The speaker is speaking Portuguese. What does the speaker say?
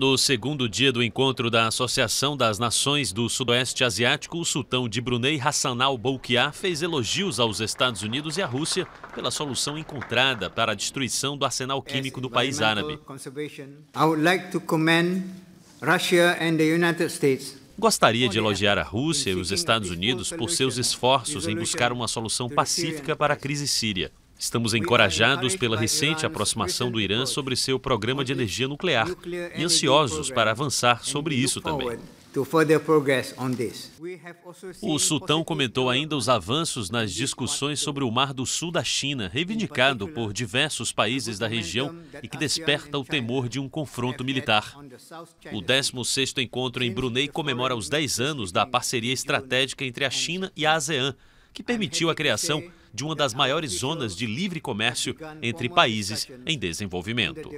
No segundo dia do encontro da Associação das Nações do Sudoeste Asiático, o sultão de Brunei Hassanal bolkiah fez elogios aos Estados Unidos e à Rússia pela solução encontrada para a destruição do arsenal químico do país árabe. Gostaria de elogiar a Rússia e os Estados Unidos por seus esforços em buscar uma solução pacífica para a crise síria. Estamos encorajados pela recente aproximação do Irã sobre seu programa de energia nuclear e ansiosos para avançar sobre isso também. O sultão comentou ainda os avanços nas discussões sobre o Mar do Sul da China, reivindicado por diversos países da região e que desperta o temor de um confronto militar. O 16º encontro em Brunei comemora os 10 anos da parceria estratégica entre a China e a ASEAN, que permitiu a criação de uma das maiores zonas de livre comércio entre países em desenvolvimento.